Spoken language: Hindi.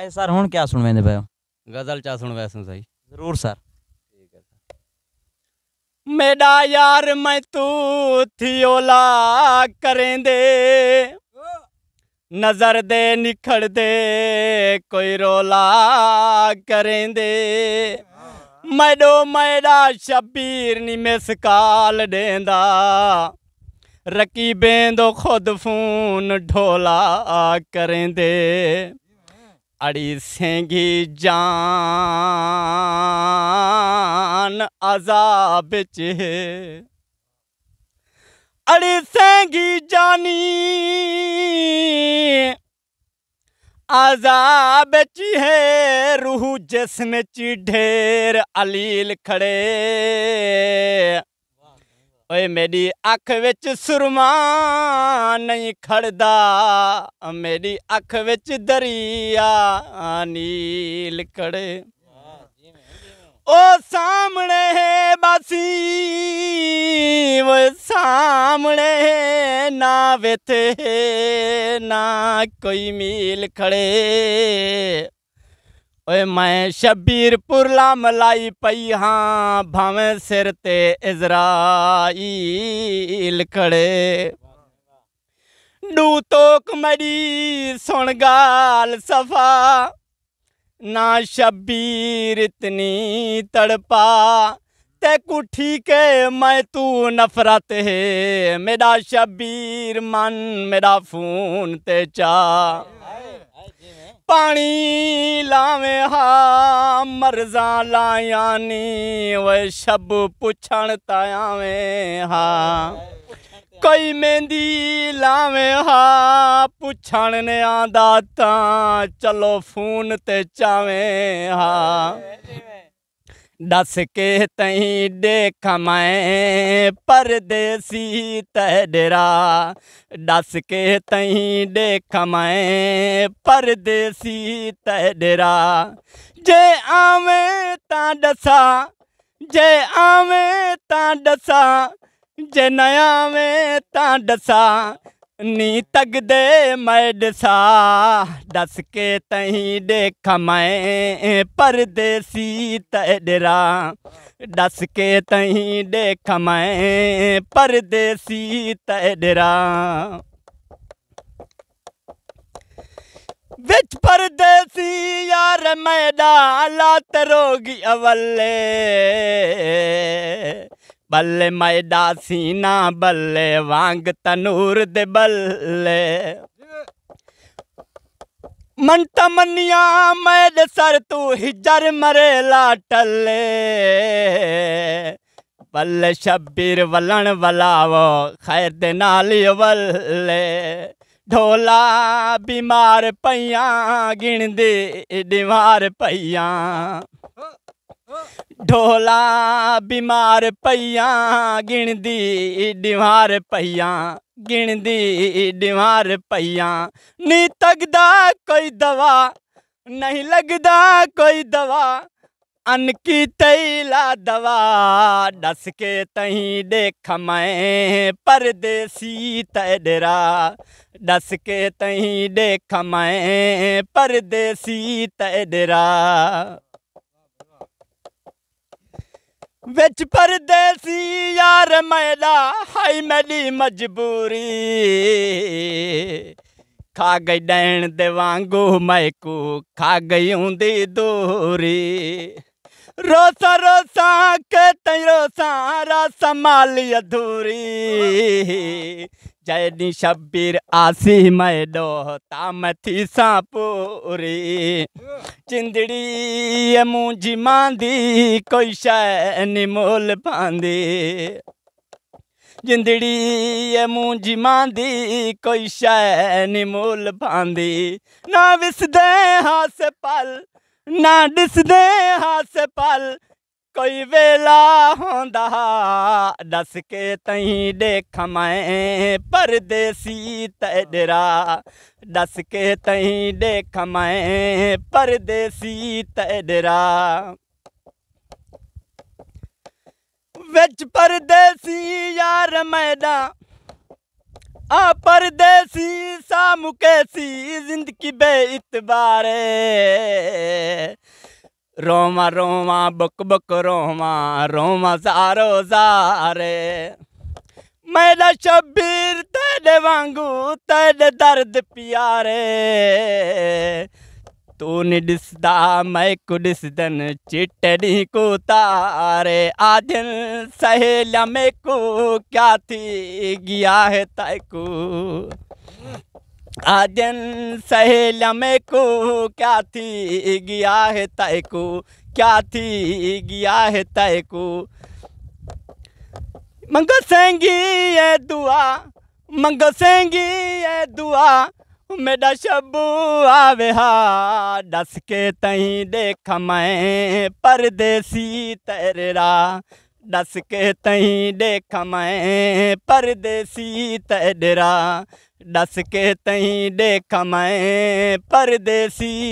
क्या ਸਰ ਹੁਣ ਕਿਆ ਸੁਣਵੇਂਦੇ ਪਏ ਹੋ ਗਜ਼ਲ ਚਾ ਸੁਣ ਵੈਸੂ ਸਹੀ ਜ਼ਰੂਰ ਸਰ ਮੇਰਾ ਯਾਰ ਮੈਂ ਤੂੰ ਥਿਓਲਾ ਕਰੇਂਦੇ नजर दे निखड़ दे कोई रोला करेंदे मैडो मैडा शबीर नी मिस काल रकी बेंदो खुद फून ढोला करें दे अड़ीसेंगी जान अजाब च अड़सेंगी जानी आजाब च है रूह जिसम च ढेर अलील खड़े ਓਏ ਮੇਰੀ ਅੱਖ ਵਿੱਚ ਸੁਰਮਾ ਨਹੀਂ ਖੜਦਾ ਮੇਰੀ ਅੱਖ ਵਿੱਚ ਦਰਿਆ ਨੀਲ ਕੜੇ ਓ ਸਾਹਮਣੇ ਬਾਸੀ ਓ ਸਾਹਮਣੇ ਨਾ ਵਿਥੇ ਨਾ ਕੋਈ ਮੀਲ ਖੜੇ ओए मैं शबीरपुर लाम लाई पई हाँ भावें सिर ते इजराइल खड़े डू तोक मरी सुन गाल सफा ना शबीर इतनी तड़पा ते ठीक के मैं तू नफरत है मेरा शबीर मन मेरा फोन ते चा ਪਾਣੀ ਲਾਵੇਂ ਹਾ ਮਰਜ਼ਾ ਲਾਇਆ ਨੀ ਵੇ ਸਭ ਪੁੱਛਣ ਤਾਵੇਂ ਹਾ ਕੋਈ ਮਹਿੰਦੀ ਲਾਵੇਂ ਹਾ ਪੁੱਛਣ ਨੇ ਆਂਦਾ ਤਾਂ ਚਲੋ ਫੋਨ ਤੇ ਚਾਵੇਂ ਹਾ दस के तई देख मैं परदेसी तहडरा दस के तई देख मैं परदेसी तहडरा जे आवे ता जे आवे ता डसा जे नया में ता डसा ਨੀ ਤਗਦੇ ਮੈਡਸਾ ਦੱਸ ਕੇ ਤਹੀਂ ਦੇਖ ਮੈਂ ਪਰਦੇਸੀ ਤੇਰਾ ਦੱਸ ਕੇ ਤਹੀਂ ਦੇਖ ਮੈਂ ਪਰਦੇਸੀ ਤੇਰਾ ਵਿੱਚ परदेसी यार मैं डाला तरोगी अवल्ले ਬੱਲੇ ਮੈਡਾ ਸੀਨਾ ਬੱਲੇ ਵਾਂਗ ਤਨੂਰ ਦੇ ਬੱਲੇ ਮਨ ਤਮਨੀਆ ਮੇਰੇ ਸਰ ਤੂੰ ਹਿਜਰ ਮਰੇ ਲਾ ਟੱਲੇ ਬੱਲੇ ਸ਼ਬੀਰ ਵਲਣ ਵਲਾਵੋ ਖੈਰ ਦੇ ਨਾਲ ਵੱਲੇ ਢੋਲਾ ਬਿਮਾਰ ਪਈਆਂ ਗਿਣਦੇ ਦੀਵਾਰ ਪਈਆਂ ढोला बीमार पहिया गिणदी डिवार पहिया गिणदी डिवार पहिया नी तकदा कोई दवा नहीं लगदा कोई दवा अन की तैला दवा डस के तही देख मैं परदेसी तैडरा डस के तही देख मैं परदेसी तैडरा ਵਿੱਚ ਪਰਦੇਸੀ ਯਾਰ ਮੈਲਾ ਹਾਈ ਮੈਲੀ ਮਜਬੂਰੀ ਖਾ ਗਈ ਡੈਣ ਦੇ ਵਾਂਗੂ ਮੈਂ ਕੋ ਖਾ ਗਈ ਹੁੰਦੀ ਦੂਰੀ रोसा रोसा के तई रोसा रोसा माली अधूरी जय नी शब्बीर आसी मै डोहता मैं थी सापूरी चिंदड़ी मुझी मांदी कोई शय निमोल पांदी जिंदड़ी मुंहिंजी मांदी कोई शइ निमोल पांदी ना विसदे हास पल ਨਾ ਦਿਸਦੇ ਹੱਸ ਪਲ ਕੋਈ ਵੇਲਾ ਹੁੰਦਾ ਦੱਸ ਕੇ ਤਹੀਂ ਦੇਖ ਮੈਂ ਪਰਦੇਸੀ ਡਰਾ ਦੱਸ ਕੇ ਤਹੀਂ ਦੇਖ ਮੈਂ ਪਰਦੇਸੀ ਡਰਾ ਵਿੱਚ ਪਰਦੇਸੀ ਯਾਰ ਮੈਦਾ आ परदेसी सामु कैसी जिंदगी बेइतबारे रोमा रोमा बक बक रोमा रोमा सारो सारे मेरा शबीर तेरे वांगू तेरे दर्द प्यारे तूने डिसदा मैं कुडिसदन चिटनी को तारे आदिन सहेलिया में को क्या थी गया है को आदिन सहेलिया में को क्या थी गया है को क्या थी गया है को मंगल सेंगी ये दुआ मंगल सेंगी ये दुआ में ॾबू आ विहा ॾस के तहीं ॾेखम परदे सी तरा ॾस के तहीं ॾेखम परदे सी तॾहिं ॾस के तही डे खाए परदे सी